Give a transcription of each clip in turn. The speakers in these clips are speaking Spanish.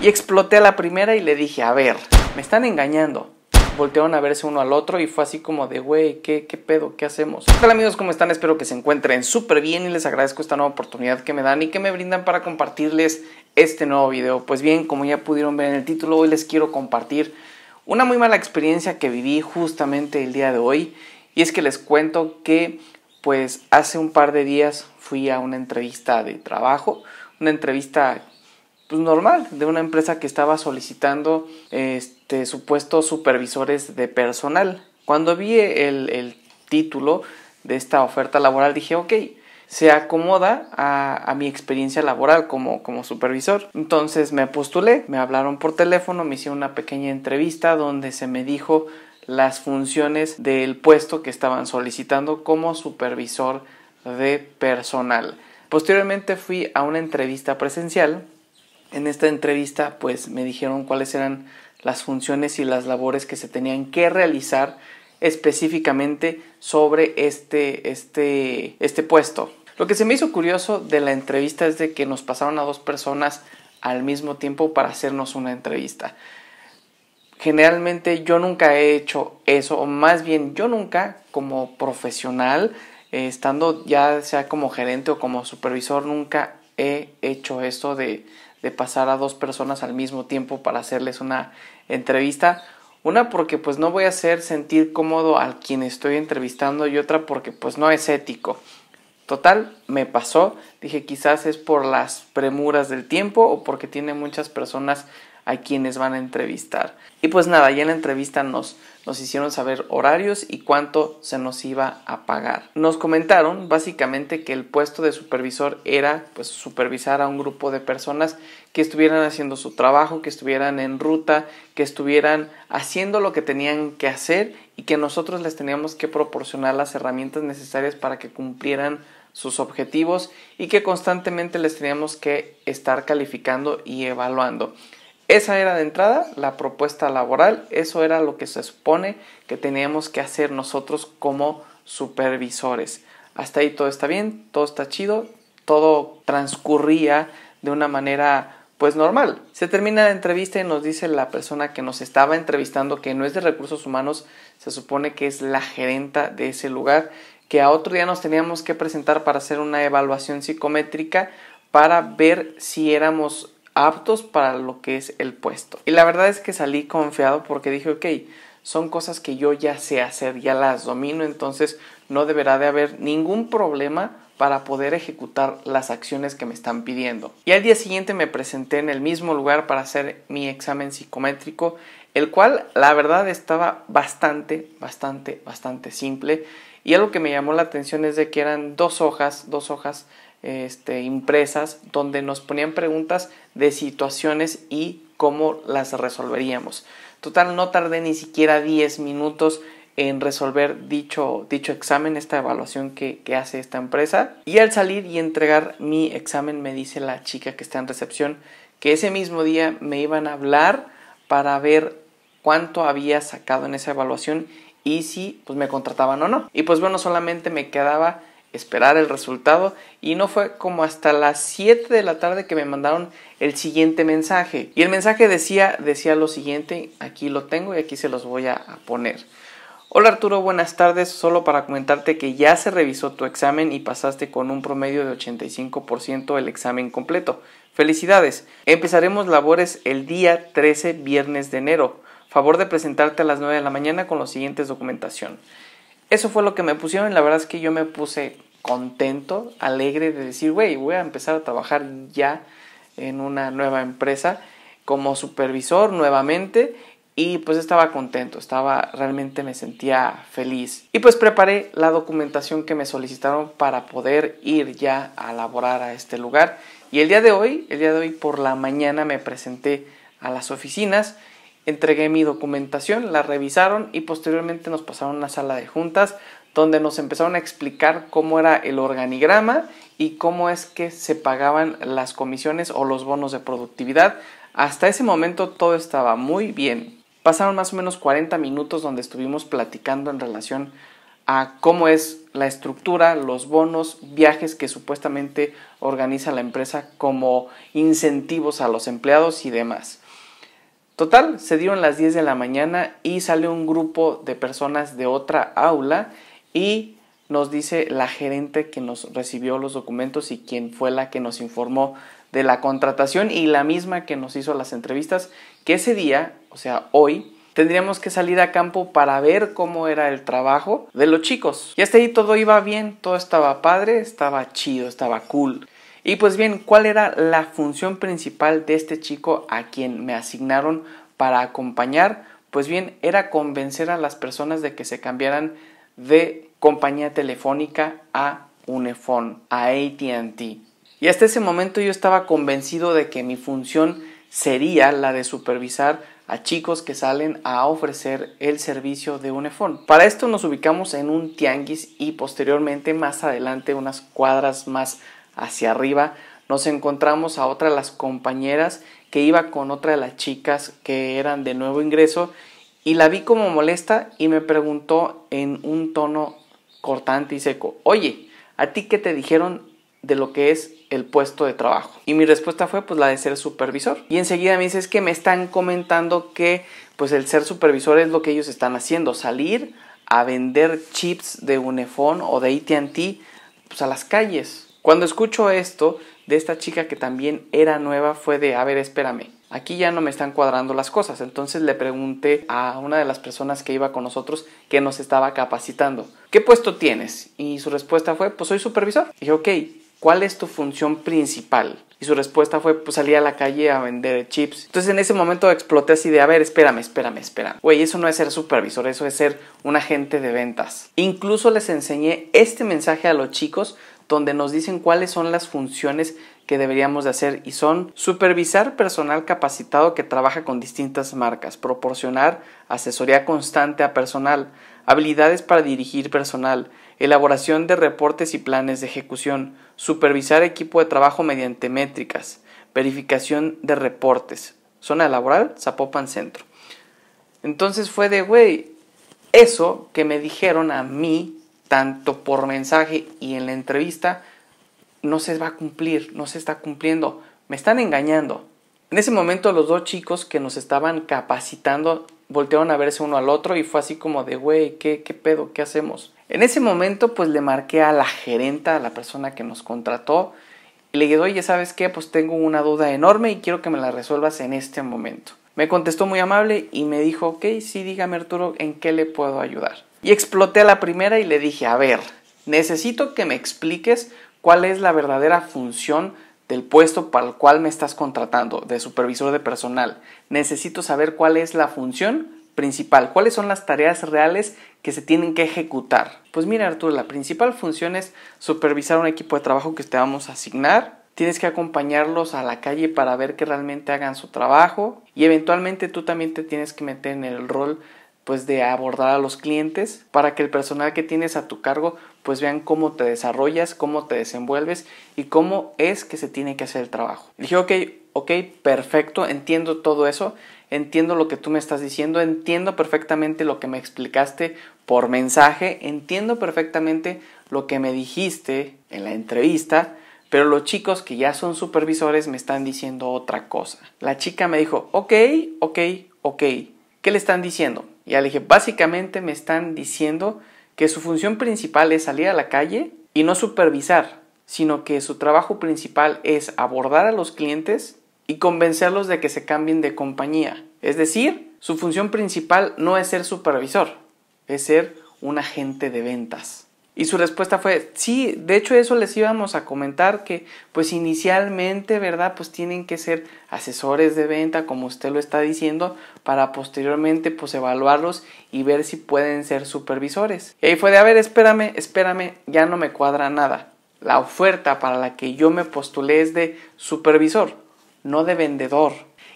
Y exploté a la primera y le dije, a ver, me están engañando. Voltearon a verse uno al otro y fue así como de, güey, ¿qué, ¿qué pedo? ¿Qué hacemos? Hola amigos? ¿Cómo están? Espero que se encuentren súper bien y les agradezco esta nueva oportunidad que me dan y que me brindan para compartirles este nuevo video. Pues bien, como ya pudieron ver en el título, hoy les quiero compartir una muy mala experiencia que viví justamente el día de hoy. Y es que les cuento que pues hace un par de días fui a una entrevista de trabajo, una entrevista pues, normal de una empresa que estaba solicitando este, supuestos supervisores de personal. Cuando vi el, título de esta oferta laboral dije, ok, se acomoda a, mi experiencia laboral como, como supervisor. Entonces me postulé, me hablaron por teléfono, me hicieron una pequeña entrevista donde se me dijo las funciones del puesto que estaban solicitando como supervisor de personal. Posteriormente fui a una entrevista presencial en esta entrevista pues me dijeron cuáles eran las funciones y las labores que se tenían que realizar específicamente sobre este, este, este puesto. Lo que se me hizo curioso de la entrevista es de que nos pasaron a dos personas al mismo tiempo para hacernos una entrevista. Generalmente yo nunca he hecho eso, o más bien yo nunca como profesional, eh, estando ya sea como gerente o como supervisor, nunca he hecho eso de, de pasar a dos personas al mismo tiempo para hacerles una entrevista. Una porque pues no voy a hacer sentir cómodo al quien estoy entrevistando y otra porque pues no es ético. Total, me pasó. Dije quizás es por las premuras del tiempo o porque tiene muchas personas a quienes van a entrevistar. Y pues nada, ya en la entrevista nos, nos hicieron saber horarios y cuánto se nos iba a pagar. Nos comentaron básicamente que el puesto de supervisor era pues supervisar a un grupo de personas que estuvieran haciendo su trabajo, que estuvieran en ruta, que estuvieran haciendo lo que tenían que hacer y que nosotros les teníamos que proporcionar las herramientas necesarias para que cumplieran sus objetivos y que constantemente les teníamos que estar calificando y evaluando. Esa era de entrada la propuesta laboral, eso era lo que se supone que teníamos que hacer nosotros como supervisores. Hasta ahí todo está bien, todo está chido, todo transcurría de una manera pues normal. Se termina la entrevista y nos dice la persona que nos estaba entrevistando que no es de recursos humanos, se supone que es la gerenta de ese lugar, que a otro día nos teníamos que presentar para hacer una evaluación psicométrica para ver si éramos aptos para lo que es el puesto. Y la verdad es que salí confiado porque dije, ok, son cosas que yo ya sé hacer, ya las domino, entonces no deberá de haber ningún problema para poder ejecutar las acciones que me están pidiendo. Y al día siguiente me presenté en el mismo lugar para hacer mi examen psicométrico, el cual la verdad estaba bastante, bastante, bastante simple. Y algo que me llamó la atención es de que eran dos hojas, dos hojas este, impresas donde nos ponían preguntas de situaciones y cómo las resolveríamos. Total, no tardé ni siquiera 10 minutos en resolver dicho, dicho examen, esta evaluación que, que, hace esta empresa. Y al salir y entregar mi examen me dice la chica que está en recepción que ese mismo día me iban a hablar para ver cuánto había sacado en esa evaluación y si pues me contrataban o no. Y pues bueno, solamente me quedaba esperar el resultado y no fue como hasta las 7 de la tarde que me mandaron el siguiente mensaje y el mensaje decía decía lo siguiente aquí lo tengo y aquí se los voy a poner Hola Arturo, buenas tardes. Solo para comentarte que ya se revisó tu examen y pasaste con un promedio de 85% el examen completo. Felicidades. Empezaremos labores el día 13, viernes de enero. Favor de presentarte a las 9 de la mañana con los siguientes documentación eso fue lo que me pusieron. La verdad es que yo me puse contento, alegre de decir, güey, voy a empezar a trabajar ya en una nueva empresa como supervisor nuevamente y pues estaba contento, estaba realmente me sentía feliz. Y pues preparé la documentación que me solicitaron para poder ir ya a laborar a este lugar. Y el día de hoy, el día de hoy por la mañana me presenté a las oficinas Entregué mi documentación, la revisaron y posteriormente nos pasaron a una sala de juntas donde nos empezaron a explicar cómo era el organigrama y cómo es que se pagaban las comisiones o los bonos de productividad. Hasta ese momento todo estaba muy bien. Pasaron más o menos 40 minutos donde estuvimos platicando en relación a cómo es la estructura, los bonos, viajes que supuestamente organiza la empresa como incentivos a los empleados y demás. Total, se dieron las 10 de la mañana y sale un grupo de personas de otra aula y nos dice la gerente que nos recibió los documentos y quien fue la que nos informó de la contratación y la misma que nos hizo las entrevistas, que ese día, o sea, hoy, tendríamos que salir a campo para ver cómo era el trabajo de los chicos. Y hasta ahí todo iba bien, todo estaba padre, estaba chido, estaba cool. Y pues bien, ¿cuál era la función principal de este chico a quien me asignaron para acompañar? Pues bien, era convencer a las personas de que se cambiaran de compañía telefónica a Unifon, a ATT. Y hasta ese momento yo estaba convencido de que mi función sería la de supervisar a chicos que salen a ofrecer el servicio de Unifon. Para esto nos ubicamos en un tianguis y posteriormente más adelante unas cuadras más hacia arriba, nos encontramos a otra de las compañeras que iba con otra de las chicas que eran de nuevo ingreso y la vi como molesta y me preguntó en un tono cortante y seco, oye, ¿a ti qué te dijeron de lo que es el puesto de trabajo? Y mi respuesta fue pues la de ser supervisor. Y enseguida me dice es que me están comentando que pues el ser supervisor es lo que ellos están haciendo, salir a vender chips de UNEFON o de ATT pues, a las calles. Cuando escucho esto de esta chica que también era nueva fue de, a ver, espérame, aquí ya no me están cuadrando las cosas. Entonces le pregunté a una de las personas que iba con nosotros que nos estaba capacitando, ¿qué puesto tienes? Y su respuesta fue, pues soy supervisor. Y dije, ok, ¿cuál es tu función principal? Y su respuesta fue, pues salí a la calle a vender chips. Entonces en ese momento exploté así de, a ver, espérame, espérame, espérame. Güey, eso no es ser supervisor, eso es ser un agente de ventas. Incluso les enseñé este mensaje a los chicos donde nos dicen cuáles son las funciones que deberíamos de hacer y son supervisar personal capacitado que trabaja con distintas marcas, proporcionar asesoría constante a personal, habilidades para dirigir personal, elaboración de reportes y planes de ejecución, supervisar equipo de trabajo mediante métricas, verificación de reportes. Zona laboral, Zapopan Centro. Entonces fue de, güey, eso que me dijeron a mí tanto por mensaje y en la entrevista, no se va a cumplir, no se está cumpliendo, me están engañando. En ese momento los dos chicos que nos estaban capacitando voltearon a verse uno al otro y fue así como de, güey, ¿qué, pedo? ¿Qué hacemos? En ese momento pues le marqué a la gerenta, a la persona que nos contrató, y le dije, oye, ¿sabes qué? Pues tengo una duda enorme y quiero que me la resuelvas en este momento. Me contestó muy amable y me dijo, ok, sí, dígame Arturo, ¿en qué le puedo ayudar? Y exploté a la primera y le dije, a ver, necesito que me expliques cuál es la verdadera función del puesto para el cual me estás contratando, de supervisor de personal. Necesito saber cuál es la función principal, cuáles son las tareas reales que se tienen que ejecutar. Pues mira Arturo, la principal función es supervisar un equipo de trabajo que te vamos a asignar. Tienes que acompañarlos a la calle para ver que realmente hagan su trabajo y eventualmente tú también te tienes que meter en el rol pues de abordar a los clientes para que el personal que tienes a tu cargo pues vean cómo te desarrollas, cómo te desenvuelves y cómo es que se tiene que hacer el trabajo. dije, ok, ok, perfecto, entiendo todo eso, entiendo lo que tú me estás diciendo, entiendo perfectamente lo que me explicaste por mensaje, entiendo perfectamente lo que me dijiste en la entrevista, pero los chicos que ya son supervisores me están diciendo otra cosa. La chica me dijo, ok, ok, ok, ¿qué le están diciendo? Y le dije, básicamente me están diciendo que su función principal es salir a la calle y no supervisar, sino que su trabajo principal es abordar a los clientes y convencerlos de que se cambien de compañía. Es decir, su función principal no es ser supervisor, es ser un agente de ventas. Y su respuesta fue, sí, de hecho eso les íbamos a comentar que pues inicialmente, ¿verdad? Pues tienen que ser asesores de venta, como usted lo está diciendo, para posteriormente pues evaluarlos y ver si pueden ser supervisores. Y fue de, a ver, espérame, espérame, ya no me cuadra nada. La oferta para la que yo me postulé es de supervisor, no de vendedor.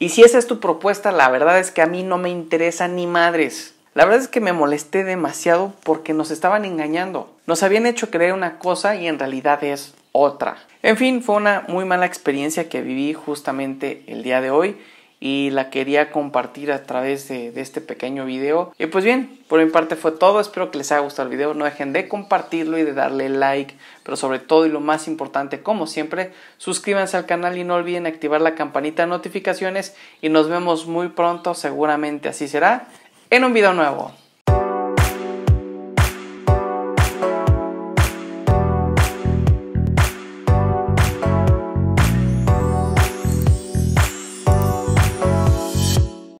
Y si esa es tu propuesta, la verdad es que a mí no me interesa ni madres. La verdad es que me molesté demasiado porque nos estaban engañando. Nos habían hecho creer una cosa y en realidad es otra. En fin, fue una muy mala experiencia que viví justamente el día de hoy y la quería compartir a través de, este pequeño video. Y pues bien, por mi parte fue todo, espero que les haya gustado el video, no dejen de compartirlo y de darle like, pero sobre todo y lo más importante como siempre, suscríbanse al canal y no olviden activar la campanita de notificaciones y nos vemos muy pronto, seguramente así será en un video nuevo.